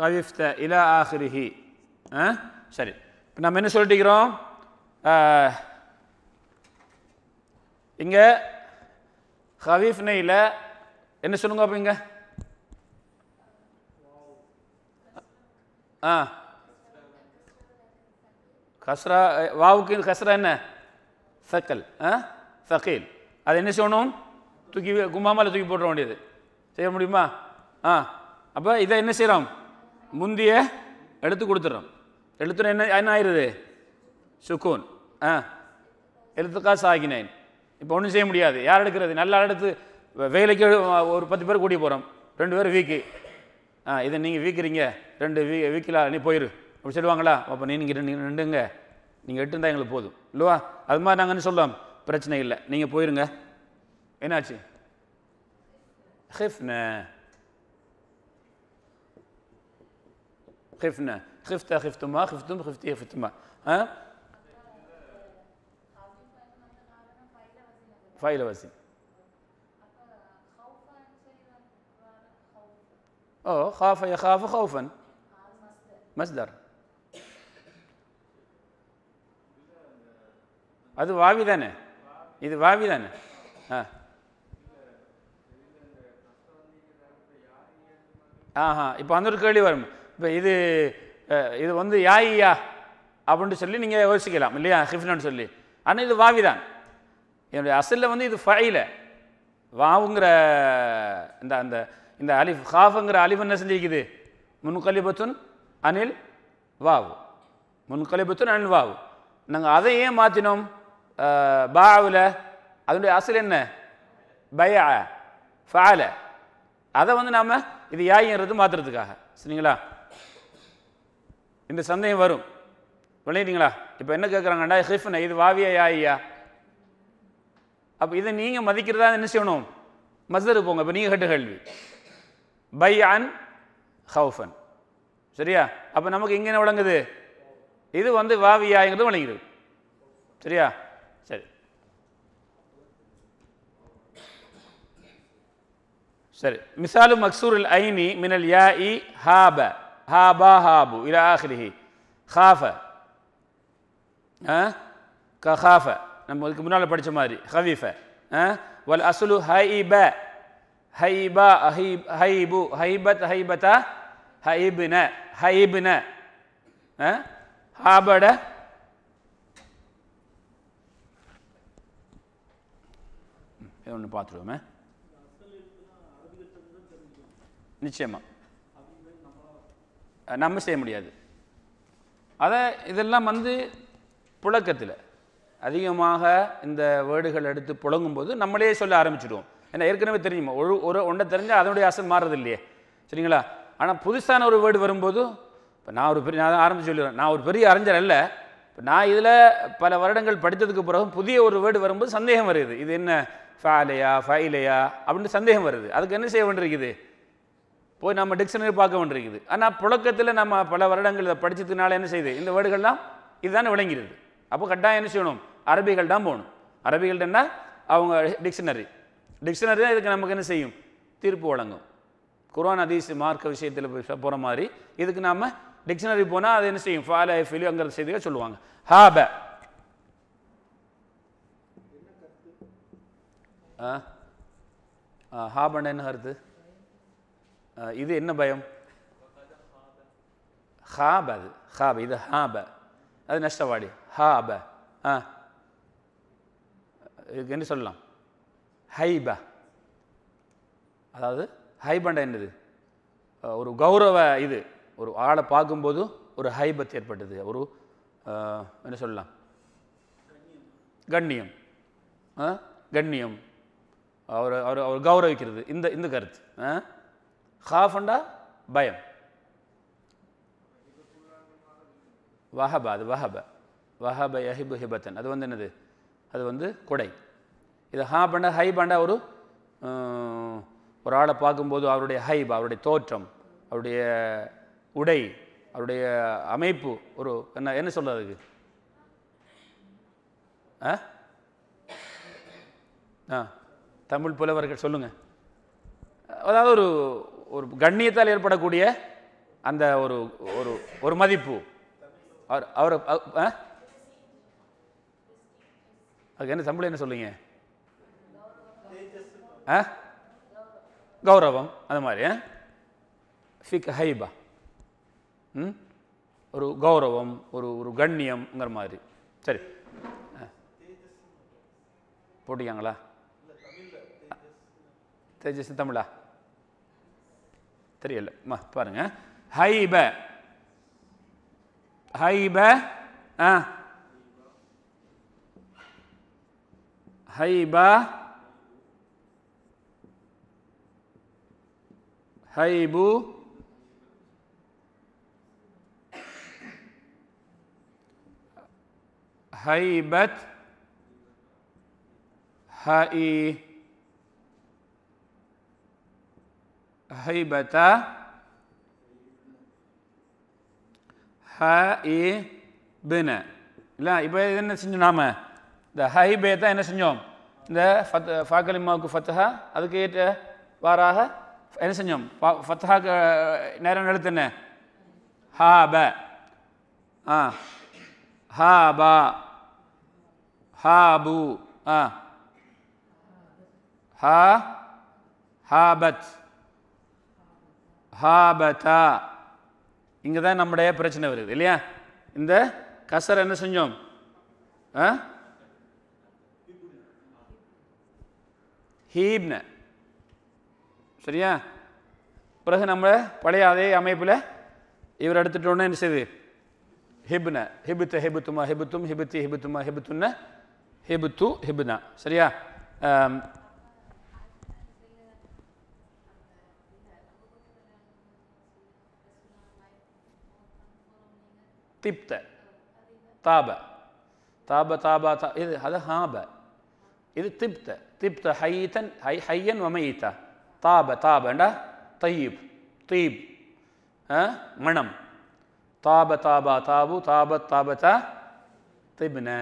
கவிஃப்த இலா ஆஹ்ரிஹி ஆ சரி இப்போ நம்ம என்ன சொல்லிட்டுக்கிறோம் இங்கே ஹவீஃப் நெய்யில் என்ன சொல்லுங்க அப்போ இங்கே ஆ கஸ்ரா வாவுக்கு கஸ்ரா என்ன சக்கல் ஆ சக்கீல் அது என்ன செய்யணும் தூக்கி கும்பாமல் தூக்கி போட்டுற வேண்டியது செய்ய முடியுமா ஆ அப்போ இதை என்ன செய்கிறோம் முந்திய எடுத்து கொடுத்துட்றோம் எழுத்து என்ன என்ன ஆயிடுது சுக்கூன் ஆ எழுத்துக்கா சாகினேன் இப்போ ஒன்றும் செய்ய முடியாது யார் எடுக்கிறது நல்லா எடுத்து வேலைக்கு ஒரு பத்து பேர் கூட்டி போகிறோம் ரெண்டு பேர் வீக்கு ஆ இதை நீங்கள் வீக்கிறீங்க ரெண்டு வீ வீக்கில் நீ போயிரு அப்படி சொல்லுவாங்களா அப்போ நீ நீங்கள் ரெண்டு ரெண்டுங்க நீங்கள் இருந்தால் எங்களுக்கு போதும் இல்லைவா அது மாதிரி நாங்கள் சொல்லுவோம் பிரச்சனை இல்லை நீங்கள் போயிருங்க என்னாச்சு ஹிஃப்ன خفنا خفت خفتما خفتم خفتي إيه خفتما ها فايلة وزن اه خاف يخاف خوفا مصدر அது வாவி தானே இது வாவி தானே ஆ ஆஹா இப்போ வந்து ஒரு كذي ورم இப்போ இது இது வந்து யாயியா அப்படின்ட்டு சொல்லி நீங்கள் யோசிக்கலாம் இல்லையா ஹிஃப்னு சொல்லி ஆனால் இது வாவி தான் என்னுடைய அசலில் வந்து இது ஃபைல வாவுங்கிற இந்த அந்த இந்த அலிஃப் ஹாஃபுங்கிற அலிஃப் என்ன செஞ்சிருக்குது முன்கலிபத்துன் அனில் வாவு முன்கலிபத்துன் அனில் வாவு நாங்கள் அதை ஏன் மாற்றினோம் பாவில் அதனுடைய அசல் என்ன பய ஃபால அதை வந்து நாம் இது யாய்ங்கிறது மாற்றுறதுக்காக சரிங்களா இந்த சந்தேகம் வரும் விளையிட்டீங்களா இப்போ என்ன கேட்குறாங்கடா ஹிஃப்னா இது வாவியா யாயா அப்போ இதை நீங்கள் மதிக்கிறதா என்ன செய்யணும் மசரு போங்க இப்போ நீங்கள் கட்டு கேள்வி பை அன் ஹவுஃபன் சரியா அப்போ நமக்கு இங்கே என்ன விளங்குது இது வந்து வாவியாங்கிறது விளங்குது சரியா சரி சரி மிசாலு மக்சூர் ஐனி மினல் யா இ ஹாப هابا هابوا إلى آخره خاف கஹாஃப நம்ம இதுக்கு முன்னால் படித்த மாதிரி ஹவீஃப வல் அசுலு ஹைப ஹைபா ஹைப் ஹைபு ஹைபத் ஹைபதா ஹைபின ஹைபின ஹாபட ஒன்று பார்த்துருவோமே நிச்சயமாக நம்ம செய்ய முடியாது அதை இதெல்லாம் வந்து புழக்கத்தில் அதிகமாக இந்த வேர்டுகள் எடுத்து புழங்கும்போது நம்மளே சொல்ல ஆரம்பிச்சிடுவோம் ஏன்னா ஏற்கனவே தெரியுமா ஒரு ஒரு ஒன்றை தெரிஞ்சால் அதனுடைய அசல் மாறுறது இல்லையே சரிங்களா ஆனால் புதுசான ஒரு வேர்டு வரும்போது இப்போ நான் ஒரு பெரிய நான் ஆரம்பிச்சு சொல்லிடுறேன் நான் ஒரு பெரிய அறிஞர் அல்ல இப்போ நான் இதில் பல வருடங்கள் படித்ததுக்கு பிறகு புதிய ஒரு வேர்டு வரும்போது சந்தேகம் வருது இது என்ன ஃபாலையா ஃபைலையா அப்படின்னு சந்தேகம் வருது அதுக்கு என்ன செய்ய வேண்டியிருக்குது போய் நம்ம டிக்ஷனரி பார்க்க வேண்டியிருக்குது ஆனால் புழக்கத்தில் நம்ம பல வருடங்கள் இதை படித்ததுனால என்ன செய்யுது இந்த வேர்டுகள்லாம் இதுதான் விளங்கிடுது அப்போ கட்டாயம் என்ன செய்யணும் அரபிகள் தான் போகணும் அரபிகள் அவங்க டிக்ஷனரி டிக்ஷனரி தான் இதுக்கு நமக்கு என்ன செய்யும் தீர்ப்பு வழங்கும் குரான் அதீஸ் மார்க்க விஷயத்தில் போகிற மாதிரி இதுக்கு நாம் டிக்ஷனரி போனால் அது என்ன செய்யும் ஃபால ஃபிலியோங்கிற செய்திகள் சொல்லுவாங்க ஹாப ஹாபண்ட என்ன கருத்து இது என்ன பயம் ஹாப அது ஹாப இது ஹாப அது நஷ்டவாடி ஹாப ஆ இதுக்கு என்ன சொல்லலாம் ஹைப அதாவது ஹைபண்ட என்னது ஒரு கௌரவ இது ஒரு ஆளை பார்க்கும்போது ஒரு ஹைபத் ஏற்பட்டது ஒரு என்ன சொல்லலாம் கண்ணியம் கண்ணியம் அவர் அவர் அவர் கௌரவிக்கிறது இந்த இந்த கருத்து ஹாஃபண்டா பயம் வஹப அது வஹப வஹப யஹிபு ஹிபத்தன் அது வந்து என்னது அது வந்து கொடை இது ஹா பண்டா ஹை பண்டா ஒரு ஒரு ஆளை பார்க்கும்போது அவருடைய ஹைப் அவருடைய தோற்றம் அவருடைய உடை அவருடைய அமைப்பு ஒரு என்ன என்ன சொல்ல அதுக்கு ஆ ஆ தமிழ் புலவர்கள் சொல்லுங்கள் அதாவது ஒரு ஒரு கண்ணியத்தால் ஏற்படக்கூடிய அந்த ஒரு ஒரு ஒரு மதிப்பு அவர் அவர் அதுக்கு என்ன சம்பளம் என்ன சொல்லுங்க ஆ கௌரவம் அந்த மாதிரி ஃபிக் ஹைபா ம் ஒரு கௌரவம் ஒரு ஒரு கண்ணியம்ங்கிற மாதிரி சரி போட்டிக்காங்களா தேஜஸ் தமிழா தெரியல மா பாருங்க ஹைப ஹைப ஆ ஹைப ஹைபு ஹைபத் ஹை هيبة ஹைபின இல்லை இப்போ என்ன செஞ்சோம் நாம் இந்த ஹைபே தான் என்ன செஞ்சோம் இந்த ஃபத் ஃபாக்கலிமாவுக்கு ஃபத்ஹா அதுக்கு ஏற்ற வாராக என்ன செஞ்சோம் ஃபத்ஹாக்கு நேரம் எழுத்து என்ன ஹா ப ஆ ஹா பா ஹா பூ ஆ ஹா ஹாபத் ஹாபதா இங்கே தான் நம்முடைய பிரச்சனை வருது இல்லையா இந்த கசர் என்ன செஞ்சோம் ஆ ஹீப்ன சரியா பிறகு நம்ம பழைய அதே அமைப்பில் இவர் எடுத்துட்டோன்னா என்ன செய்யுது ஹிப்ன ஹிபுத்த ஹிபுத்துமா ஹிபுத்தும் ஹிபுத்தி ஹிபுத்துமா ஹிபுத்துன்னு ஹிபுத்து ஹிபுனா சரியா طبت طاب طاب طاب, هذا هاب إذا طبت طبت حيتا حي حيا وميتا طاب طاب طيب طيب ها منم طاب طاب طابوا طابت طابتا طبنا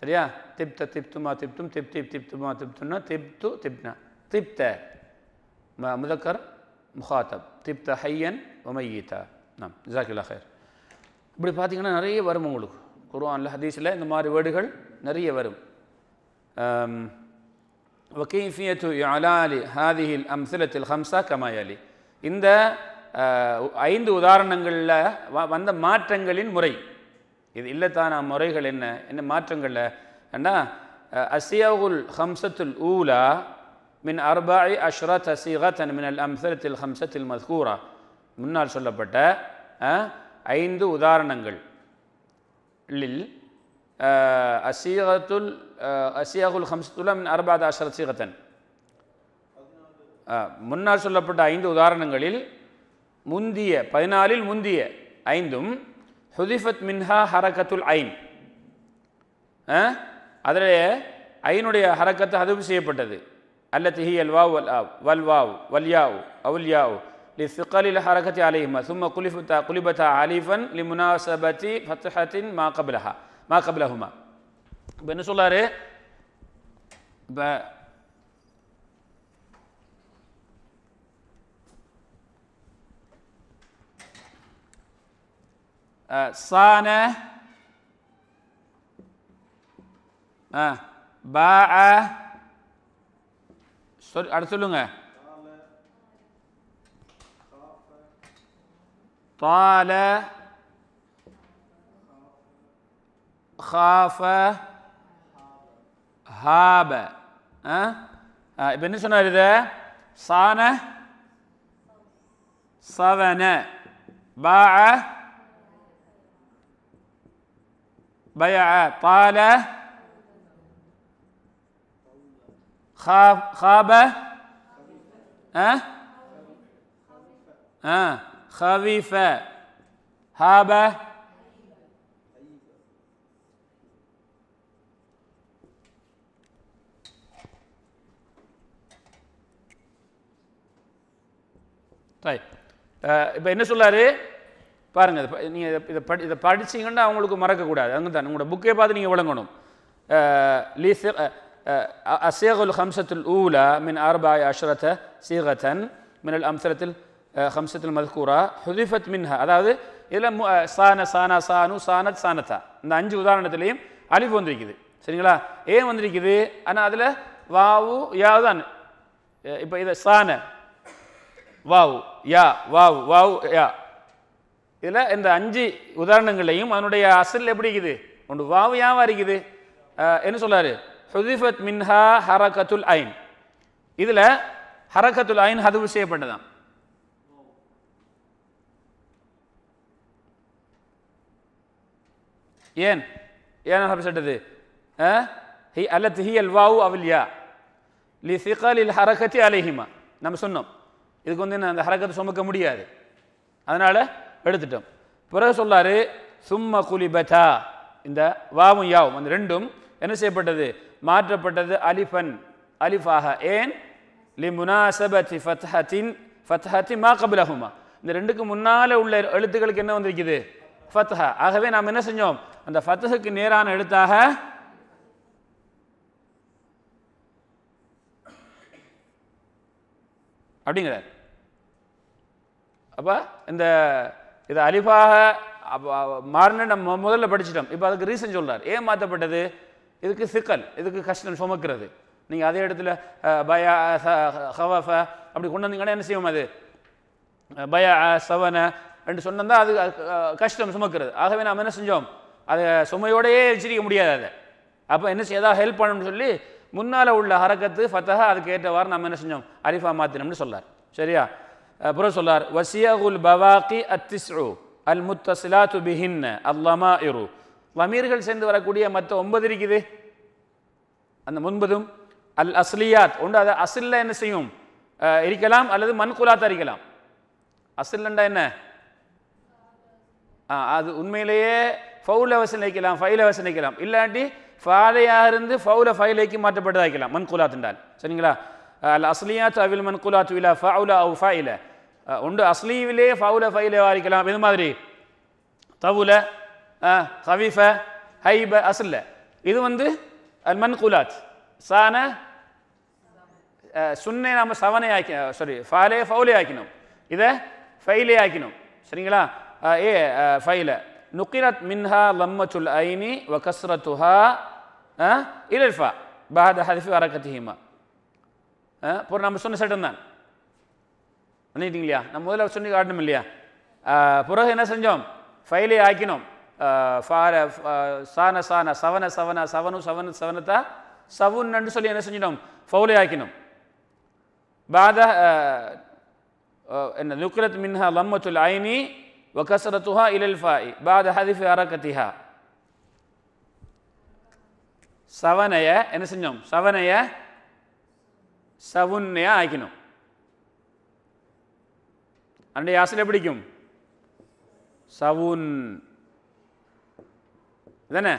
சரியா திப்த திப்துமா திப்தும் திப்தி ما திப்துன்னா திப்து திப்னா திப்த مذكر مخاطب تبت حيا وميتا نعم جزاك الله خير இப்படி பார்த்திங்கன்னா நிறைய வரும் உங்களுக்கு குர்ஆனில் ஹதீஸில் இந்த மாதிரி வேர்டுகள் நிறைய வரும் வகீஃபியத்து அலாலி ஹாதிஹில் அம்சிலத்தில் ஹம்சா கமாயாலி இந்த ஐந்து உதாரணங்களில் வந்த மாற்றங்களின் முறை இது இல்லத்தான முறைகள் என்ன என்ன மாற்றங்களில் ஏன்னா அசியாவுல் ஹம்சத்துல் ஊலா மின் அர்பாய் அஷ்ரத் அன் மின் அல் அம்சலத்தில் ஹம்சத்தில் மஸ்கூரா முன்னால் சொல்லப்பட்ட ஐந்து உதாரணங்களில் அசீகத்துல் அசியாகுல் ஹம்சத்துல்ல மின் அர்பாத் அஷரத் சீகத்தன் முன்னால் சொல்லப்பட்ட ஐந்து உதாரணங்களில் முந்திய பதினாலில் முந்திய ஐந்தும் ஹுதிஃபத் மின்ஹா ஹரகத்துல் ஐன் அதில் ஐனுடைய ஹரக்கத்து ஹதுவு செய்யப்பட்டது அல்ல திஹி அல் வாவ் வல் ஆவ் வல் வாவ் வல்யாவ் அவுல்யாவ் لثقل الحركة عليهما ثم قلبتا قلبتا عليفا لمناسبة فتحة ما قبلها ما قبلهما الله ب آه، صانع آه، باع அடுத்து طال خاف هاب ها آه ابن شنو هذا صان صبن باع بيع طال خاب خاب أه؟ أه؟ خَوِفَ هَابَ ரைட் இப்போ என்ன சொல்கிறாரு பாருங்கள் இதை இதை இதை படி இதை படிச்சிங்கன்னா அவங்களுக்கு மறக்கக்கூடாது அங்கே தான் உங்களோட புக்கே பார்த்து நீங்கள் விளங்கணும் லீஸ் அசேகுல் ஹம்சத்துல் ஊலா மின் ஆர்பாய் அஷ்ரத சீகத்தன் மினல் அம்சரத்தில் ஹம்சத்தில் மல்கூரா ஹுதிஃபத் மின்ஹா அதாவது இதில் சான சானா சானு சானத் சானத்தா இந்த அஞ்சு உதாரணத்துலேயும் அலிஃப் வந்திருக்குது சரிங்களா ஏன் வந்திருக்குது ஆனால் அதில் வாவு யாதான் இப்போ இதை சான வாவு யா வாவு வாவு யா இதில் இந்த அஞ்சு உதாரணங்களையும் அதனுடைய அசல் எப்படி இருக்குது ஒன்று வாவு யாவாக இருக்குது என்ன சொல்கிறாரு ஹுதிஃபத் மின்ஹா ஹரகத்துல் ஐன் இதில் ஹரகத்துல் ஐன் ஹதுவு செய்யப்பட்டதான் ஏன் ஏன் அப்படி சொல்றது ஹி அலத் ஹி அல்வாவு அவல் யா லி சிகால் இல் ஹரகத்தி அலைஹிமா நம்ம சொன்னோம் இதுக்கு வந்து அந்த ஹரக்கத்தை சுமக்க முடியாது அதனால் எடுத்துட்டோம் பிறகு சொல்லாரு சும்ம குலிபதா இந்த வாவும் யாவும் அந்த ரெண்டும் என்ன செய்யப்பட்டது மாற்றப்பட்டது அலிஃபன் அலிஃபாக ஏன் லி முனாசபதி ஃபத்ஹத்தின் ஃபத்ஹத்தி மா கபிலஹுமா இந்த ரெண்டுக்கு முன்னால் உள்ள எழுத்துக்களுக்கு என்ன வந்திருக்குது ஃபத்ஹா ஆகவே நாம் என்ன செஞ்சோம் அந்த ஃபத்ஹுக்கு நேரான எழுத்தாக அப்படிங்கிறார் அப்போ இந்த இது அலிஃபாக மாறின நம்ம முதல்ல படிச்சிட்டோம் இப்போ அதுக்கு ரீசன் சொல்கிறார் ஏன் மாற்றப்பட்டது இதுக்கு சிக்கல் இதுக்கு கஷ்டம் சுமக்கிறது நீங்கள் அதே இடத்துல பயா ஹவஃப அப்படி கொண்டு வந்தீங்கன்னா என்ன செய்வோம் அது பயா சவன என்று சொன்னால் அது கஷ்டம் சுமக்கிறது ஆகவே நாம் என்ன செஞ்சோம் அதை சுமையோடையே வச்சிருக்க முடியாது அதை அப்போ என்ன ஏதாவது ஹெல்ப் பண்ணணும்னு சொல்லி முன்னால் உள்ள ஹரக்கத்து ஃபத்தஹா அதுக்கு ஏற்றவாறு நம்ம என்ன செஞ்சோம் அரிஃபா மாத்தினம்னு சொல்லார் சரியா அப்புறம் சொல்லார் வசியகுல் பவாக்கி அத்திஸ்ரு அல் முத்தசிலாத்து பிஹின் அல்லமா இரு லமீர்கள் சேர்ந்து வரக்கூடிய மற்ற ஒன்பது இருக்குது அந்த முன்பதும் அல் அஸ்லியாத் ஒன்று அதை அசில்ல என்ன செய்யும் இருக்கலாம் அல்லது மன்குலாத்தா இருக்கலாம் அசில்லண்டா என்ன அது உண்மையிலேயே ஃபவுல வசனிக்கலாம் ஃபைல வசனிக்கலாம் இல்லாட்டி ஃபாலையாக இருந்து ஃபவுல ஃபைலைக்கு மாற்றப்பட்டதாக்கலாம் மன்குலாத் என்றால் சரிங்களா அல் அஸ்லியாத் அவில் மன்குலாத் இலா ஃபவுல அவு ஃபைல ஒன்று அஸ்லீவிலே ஃபவுல ஃபைலே வாரிக்கலாம் இது மாதிரி தவுல ஹவீஃப ஹைப அசல்ல இது வந்து அல் மன்குலாத் சான சுன்னை நாம் சவனை ஆக்கி சாரி ஃபாலே ஃபவுலே ஆக்கினோம் இதை ஃபைலே ஆக்கினோம் சரிங்களா ايه فايلة نقلت منها ضمة العين وكسرتها أه؟ إلى الفاء بعد حذف حركتهما இப்போ நம்ம சொன்ன சட்டம் தான் பண்ணிட்டீங்க இல்லையா நம்ம முதல்ல சொல்லி காட்டணும் இல்லையா பிறகு என்ன செஞ்சோம் ஃபைலே ஆக்கினோம் ஃபார சான சான சவன சவன சவனு சவன சவனத்தா சவுன்னு சொல்லி என்ன செஞ்சிட்டோம் ஃபவுலே ஆக்கினோம் பாத என்ன நுக்ரத் மின்ஹா லம்மத்துல் ஐனி வக்கசரத்துஹா இலல் ஃபாய் பாத ஹதிஃபி அரக்கத்திஹா சவனைய என்ன செஞ்சோம் சவனைய சவுன்னையா ஆக்கணும் அண்டைய அசல் பிடிக்கும் சவுன் இதானே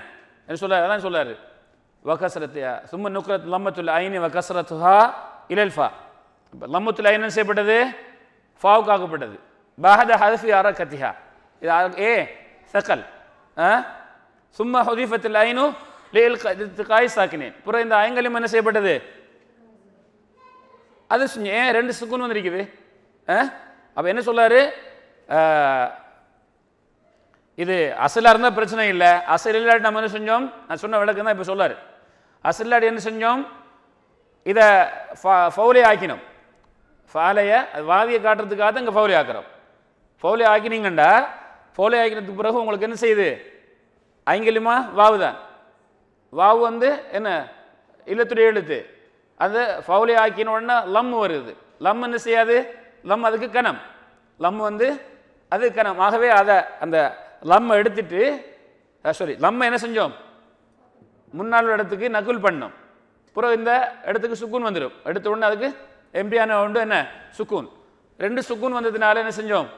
என்ன சொல்றாரு அதான் சொல்றாரு வகசரத்தியா சும்மா நுக்ரத் லம்மத்துல் ஐனி வகசரத்துஹா இலல்ஃபா இப்போ லம்மத்துல் என்ன செய்யப்பட்டது ஆக்கப்பட்டது بعد حذف حركتها إذا إيه ثقل أه؟ ثم حذفت العين لالتقاء الساكنين புற இந்த ஐங்கலியம் என்ன செய்யப்பட்டது அது ஏன் ரெண்டு சுக்குன் வந்திருக்குது அப்போ என்ன சொல்லாரு இது அசல இருந்தால் பிரச்சனை இல்லை அசல் இல்லாட்டி நம்ம என்ன செஞ்சோம் நான் சொன்ன விளக்கம் தான் இப்போ சொல்லார் அசல் இல்லாட்டி என்ன செஞ்சோம் இதை ஃபவுலே ஆக்கினோம் ஃபாலையை அது வாதியை காட்டுறதுக்காக இங்கே ஃபவுலே ஆக்குறோம் பௌலே ஆக்கினீங்கண்டா பௌலே ஆக்கினதுக்கு பிறகு உங்களுக்கு என்ன செய்யுது ஐங்கிலியமா வாவு தான் வாவு வந்து என்ன இல்லத்துடைய எழுத்து அது ஃபவுலே ஆக்கின உடனே லம் வருது லம் என்ன செய்யாது லம் அதுக்கு கணம் லம் வந்து அது கணம் ஆகவே அதை அந்த லம்மை எடுத்துட்டு சாரி லம்மை என்ன செஞ்சோம் முன்னாள் இடத்துக்கு நக்குல் பண்ணோம் பிறகு இந்த இடத்துக்கு சுக்கூன் வந்துடும் எடுத்த உடனே அதுக்கு எம்பியான உண்டு என்ன சுக்கூன் ரெண்டு சுக்கூன் வந்ததுனால என்ன செஞ்சோம்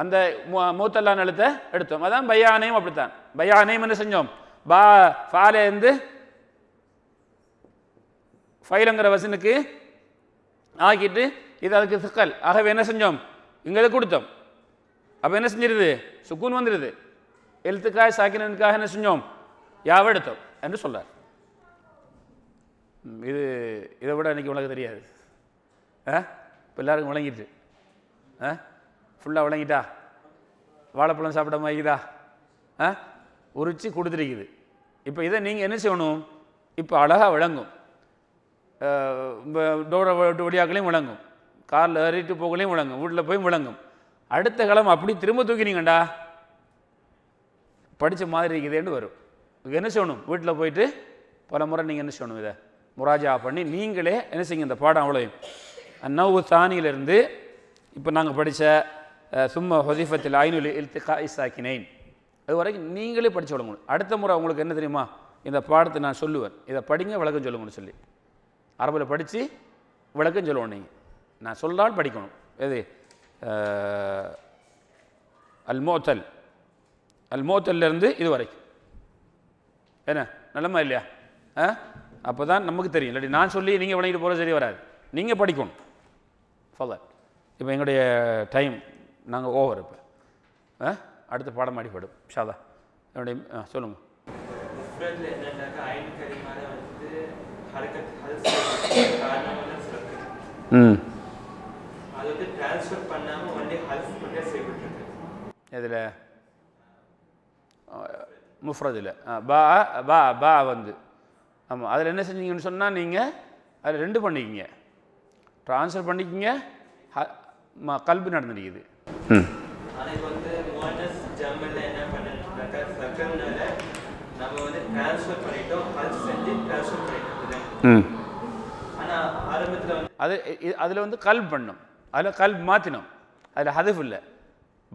அந்த மூத்தல்லா நிலத்தை எடுத்தோம் அதான் பையானையும் அப்படித்தான் பையானையும் என்ன செஞ்சோம் பா ஃபாலே இருந்து ஃபைலுங்கிற வசனுக்கு ஆக்கிட்டு இது அதுக்கு சிக்கல் ஆகவே என்ன செஞ்சோம் இங்கே கொடுத்தோம் அப்போ என்ன செஞ்சிருது சுக்கூன் வந்துடுது எழுத்துக்காக சாக்கினனுக்காக என்ன செஞ்சோம் யாவை எடுத்தோம் என்று சொல்கிறார் இது இதை விட இன்றைக்கி உனக்கு தெரியாது ஆ இப்போ எல்லாருக்கும் விளங்கிட்டு ஆ ஃபுல்லாக விளங்கிட்டா வாழைப்பழம் சாப்பிட மாதிரிக்குதா ஆ உரிச்சு கொடுத்துருக்குது இப்போ இதை நீங்கள் என்ன செய்யணும் இப்போ அழகாக விளங்கும் டோரை வழியாக்களையும் விளங்கும் காரில் ஏறிட்டு போகலையும் விளங்கும் வீட்டில் போய் விளங்கும் அடுத்த காலம் அப்படி திரும்ப தூக்கினீங்கண்டா படித்த மாதிரி இருக்குதேன்னு வரும் என்ன செய்யணும் வீட்டில் போயிட்டு பல முறை நீங்கள் என்ன செய்யணும் இதை முராஜா பண்ணி நீங்களே என்ன செய்யுங்க இந்த பாடம் அவ்வளோ நவ் தானியிலேருந்து இப்போ நாங்கள் படித்த சும்மா ஹொதிஃபத்தில் இழுத்து இல்திகா இசாக்கினேன் அது வரைக்கும் நீங்களே படித்து விளங்கணும் அடுத்த முறை உங்களுக்கு என்ன தெரியுமா இந்த பாடத்தை நான் சொல்லுவேன் இதை படிங்க விளக்கம் சொல்லுங்கன்னு சொல்லி அரபில் படித்து விளக்கம் சொல்லுவோம் நீங்கள் நான் சொல்லால் படிக்கணும் எது அல்மோத்தல் அல்மோத்தல்லேருந்து இது வரைக்கும் என்ன நல்லமா இல்லையா ஆ அப்போ தான் நமக்கு தெரியும் இல்லாட்டி நான் சொல்லி நீங்கள் விளங்கிட்டு போகிற சரி வராது நீங்கள் படிக்கணும் ஃபாதர் இப்போ எங்களுடைய டைம் நாங்கள் ஓவர் இப்போ ஆ அடுத்த பாடம் மாடிப்படும் ஷாதா என்னுடைய ஆ சொல்லுங்கள் ம் எதில் முஃப்ரதில் பா பா பா வந்து ஆமாம் அதில் என்ன செஞ்சீங்கன்னு சொன்னால் நீங்கள் அதில் ரெண்டு பண்ணிக்கிங்க ட்ரான்ஸ்ஃபர் பண்ணிக்கிங்க கல்வி நடந்துருக்குது அது அதில் வந்து கல்ப் பண்ணும் அதில் கல்ப் மாற்றினோம் அதில் ஹதிஃப் இல்லை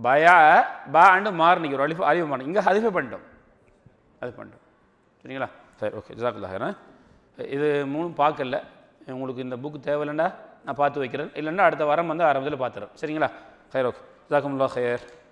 பயா பா அண்டு மாறினிக்கு ஒரு அழிப்பு அழிவு மாறும் இங்கே ஹதிஃபை பண்ணிட்டோம் அது பண்ணிட்டோம் சரிங்களா சரி ஓகே ஜாக்குல்லாஹரா இது மூணும் பார்க்கல உங்களுக்கு இந்த புக்கு தேவையில்லைண்டா நான் பார்த்து வைக்கிறேன் இல்லைன்னா அடுத்த வாரம் வந்து ஆரம்பத்தில் பார்த்துறேன் சரிங்களா சரி ஓகே that's